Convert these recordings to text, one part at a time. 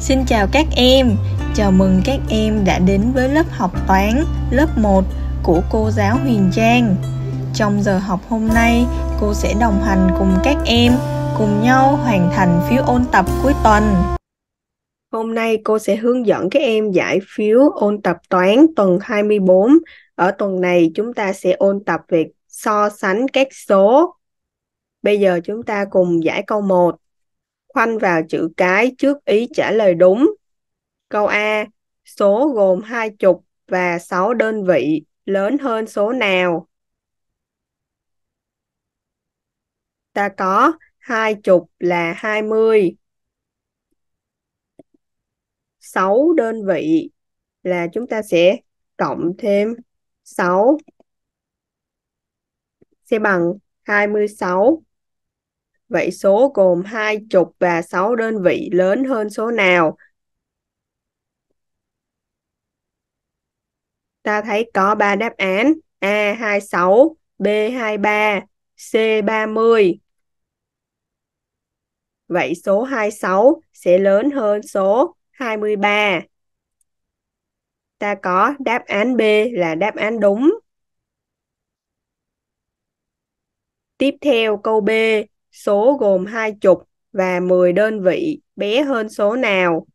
Xin chào các em, chào mừng các em đã đến với lớp học toán lớp 1 của cô giáo Huyền Trang. Trong giờ học hôm nay, cô sẽ đồng hành cùng các em cùng nhau hoàn thành phiếu ôn tập cuối tuần. Hôm nay cô sẽ hướng dẫn các em giải phiếu ôn tập toán tuần 24. Ở tuần này chúng ta sẽ ôn tập việc so sánh các số. Bây giờ chúng ta cùng giải câu 1 khoanh vào chữ cái trước ý trả lời đúng. Câu A, số gồm hai chục và 6 đơn vị lớn hơn số nào? Ta có hai chục là 20. 6 đơn vị là chúng ta sẽ cộng thêm 6 sẽ bằng 26. Vậy số gồm hai chục và 6 đơn vị lớn hơn số nào? Ta thấy có 3 đáp án. A 26, B 23, C 30. Vậy số 26 sẽ lớn hơn số 23. Ta có đáp án B là đáp án đúng. Tiếp theo câu B, số gồm hai chục và 10 đơn vị bé hơn số nào?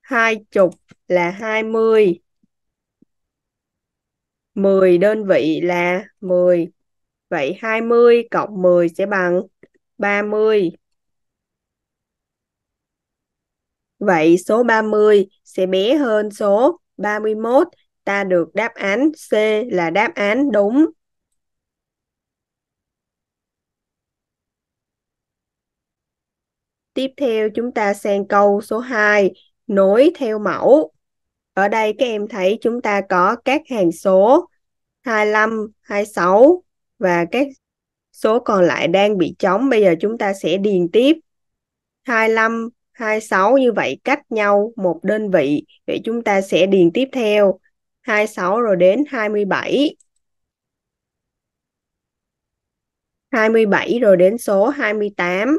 Hai chục là 20. 10 đơn vị là 10. Vậy 20 cộng 10 sẽ bằng 30. Vậy số 30 sẽ bé hơn số 31. Ta được đáp án C là đáp án đúng. Tiếp theo chúng ta sang câu số 2, nối theo mẫu. Ở đây các em thấy chúng ta có các hàng số 25, 26 và các số còn lại đang bị trống. Bây giờ chúng ta sẽ điền tiếp. 25, 26 như vậy cách nhau một đơn vị. Vậy chúng ta sẽ điền tiếp theo 26 rồi đến 27. 27 rồi đến số 28.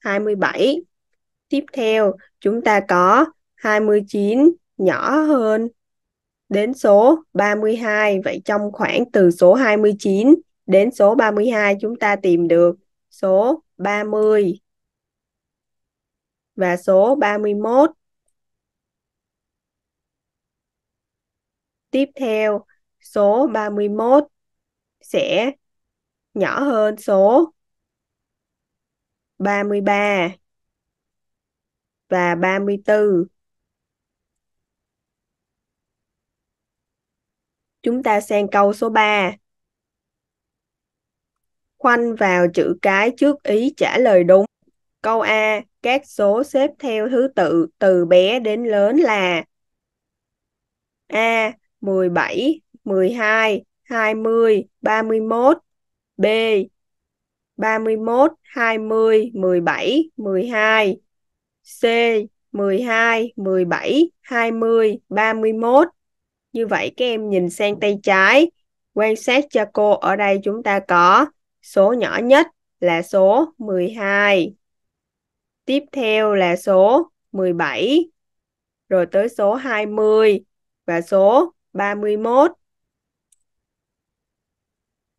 27. Tiếp theo, chúng ta có 29 nhỏ hơn đến số 32. Vậy trong khoảng từ số 29 đến số 32 chúng ta tìm được số 30 và số 31. Tiếp theo, số 31 sẽ nhỏ hơn số 33 và 34. Chúng ta sang câu số 3. Khoanh vào chữ cái trước ý trả lời đúng. Câu A, các số xếp theo thứ tự từ bé đến lớn là A. 17, 12, 20, 31 B. 31, 20, 17, 12. C 12, 17, 20, 31. Như vậy các em nhìn sang tay trái, quan sát cho cô ở đây chúng ta có số nhỏ nhất là số 12. Tiếp theo là số 17, rồi tới số 20 và số 31.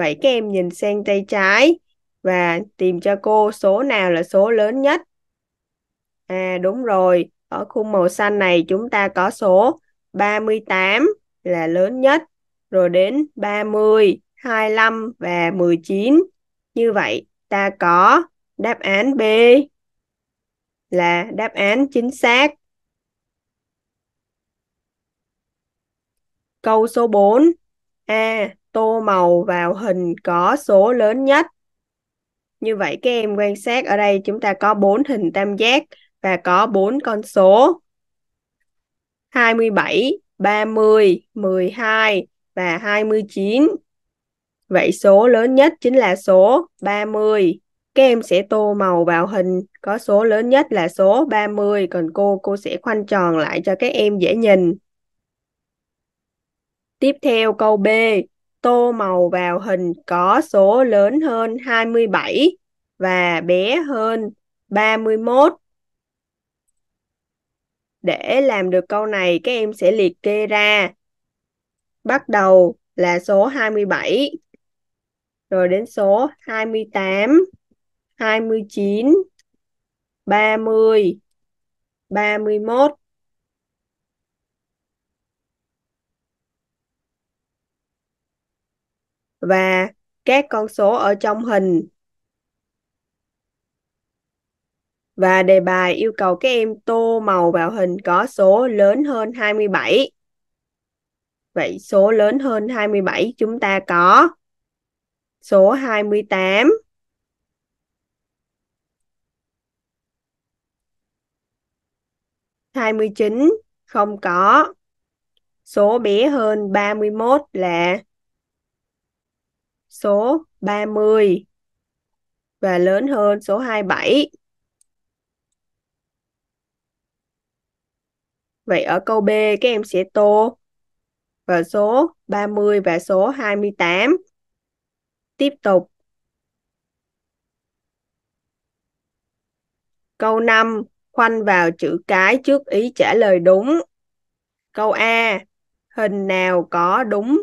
Vậy các em nhìn sang tay trái và tìm cho cô số nào là số lớn nhất. À đúng rồi, ở khung màu xanh này chúng ta có số 38 là lớn nhất, rồi đến 30, 25 và 19. Như vậy ta có đáp án B là đáp án chính xác. Câu số 4. A. À, tô màu vào hình có số lớn nhất. Như vậy các em quan sát ở đây chúng ta có 4 hình tam giác và có 4 con số 27, 30, 12 và 29. Vậy số lớn nhất chính là số 30. Các em sẽ tô màu vào hình có số lớn nhất là số 30, còn cô cô sẽ khoanh tròn lại cho các em dễ nhìn. Tiếp theo câu B, tô màu vào hình có số lớn hơn 27 và bé hơn 31. Để làm được câu này, các em sẽ liệt kê ra. Bắt đầu là số 27, rồi đến số 28, 29, 30, 31. và các con số ở trong hình. Và đề bài yêu cầu các em tô màu vào hình có số lớn hơn 27. Vậy số lớn hơn 27 chúng ta có số 28. hai mươi chín không có số bé hơn ba mươi 31 là số 30 và lớn hơn số 27. Vậy ở câu B các em sẽ tô vào số 30 và số 28. Tiếp tục. Câu 5, khoanh vào chữ cái trước ý trả lời đúng. Câu A, hình nào có đúng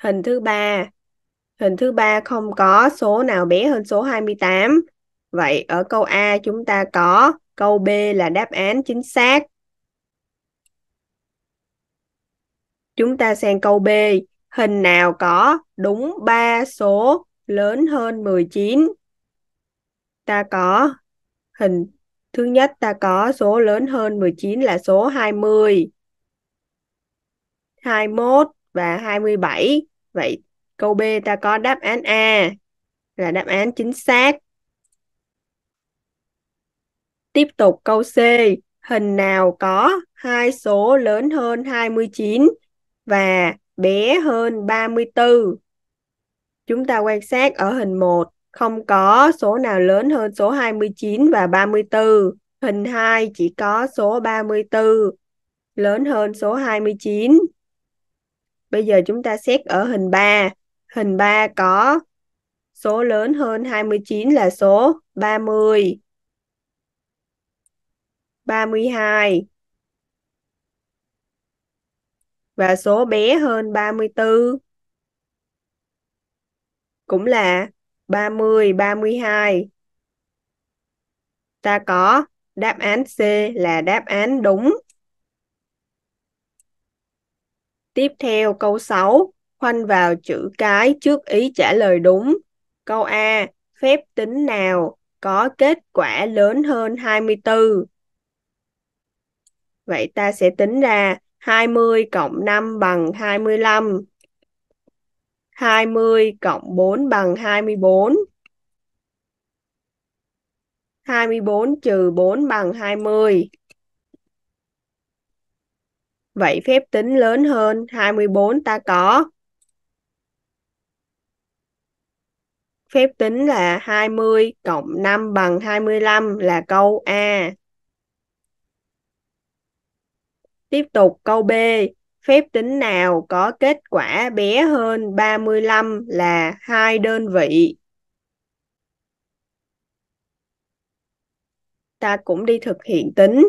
Hình thứ ba. Hình thứ ba không có số nào bé hơn số 28. Vậy ở câu A chúng ta có câu B là đáp án chính xác. Chúng ta sang câu B. Hình nào có đúng 3 số lớn hơn 19? Ta có hình thứ nhất ta có số lớn hơn 19 là số 20, 21, và 27. Vậy câu B ta có đáp án A là đáp án chính xác. Tiếp tục câu C, hình nào có hai số lớn hơn 29 và bé hơn 34? Chúng ta quan sát ở hình 1, không có số nào lớn hơn số 29 và 34. Hình 2 chỉ có số 34 lớn hơn số 29 Bây giờ chúng ta xét ở hình 3. Hình 3 có số lớn hơn 29 là số 30. 32. Và số bé hơn 34 cũng là 30, 32. Ta có đáp án C là đáp án đúng. Tiếp theo câu 6, khoanh vào chữ cái trước ý trả lời đúng. Câu A, phép tính nào có kết quả lớn hơn 24? Vậy ta sẽ tính ra 20 cộng 5 bằng 25. 20 cộng 4 bằng 24. 24 trừ 4 bằng 20. Vậy phép tính lớn hơn 24 ta có phép tính là 20 cộng 5 bằng 25 là câu A. Tiếp tục câu B, phép tính nào có kết quả bé hơn 35 là hai đơn vị. Ta cũng đi thực hiện tính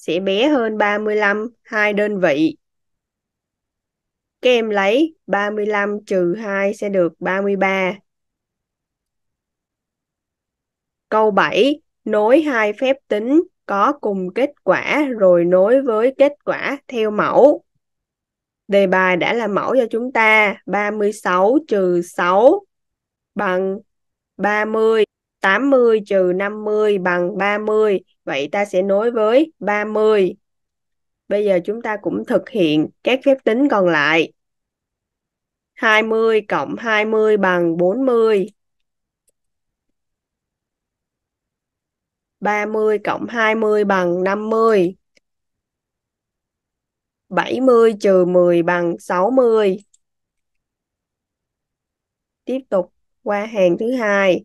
sẽ bé hơn 35 2 đơn vị. Các em lấy 35 trừ 2 sẽ được 33. Câu 7. Nối hai phép tính có cùng kết quả rồi nối với kết quả theo mẫu. Đề bài đã là mẫu cho chúng ta 36 trừ 6 bằng 30. 80 trừ 50 bằng 30. Vậy ta sẽ nối với 30. Bây giờ chúng ta cũng thực hiện các phép tính còn lại. 20 cộng 20 bằng 40. 30 cộng 20 bằng 50. 70 trừ 10 bằng 60. Tiếp tục qua hàng thứ hai.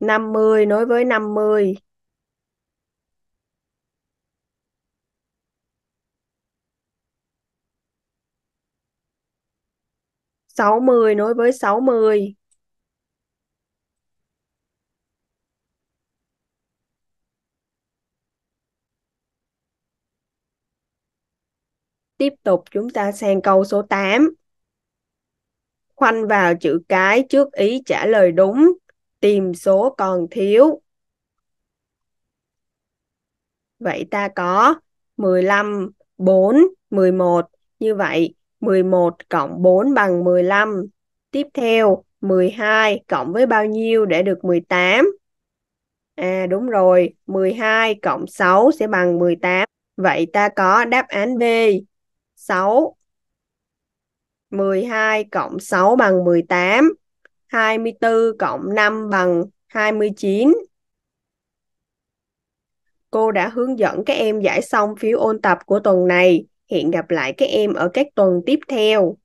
50 nối với 50. sáu mươi nối với sáu mươi tiếp tục chúng ta sang câu số tám. khoanh vào chữ cái trước ý trả lời đúng tìm số còn thiếu. Vậy ta có 15, 4, 11. Như vậy, 11 cộng 4 bằng 15. Tiếp theo, 12 cộng với bao nhiêu để được 18? À đúng rồi, 12 cộng 6 sẽ bằng 18. Vậy ta có đáp án B, 6. 12 cộng 6 bằng 18. 24 cộng 5 bằng 29. Cô đã hướng dẫn các em giải xong phiếu ôn tập của tuần này. Hẹn gặp lại các em ở các tuần tiếp theo.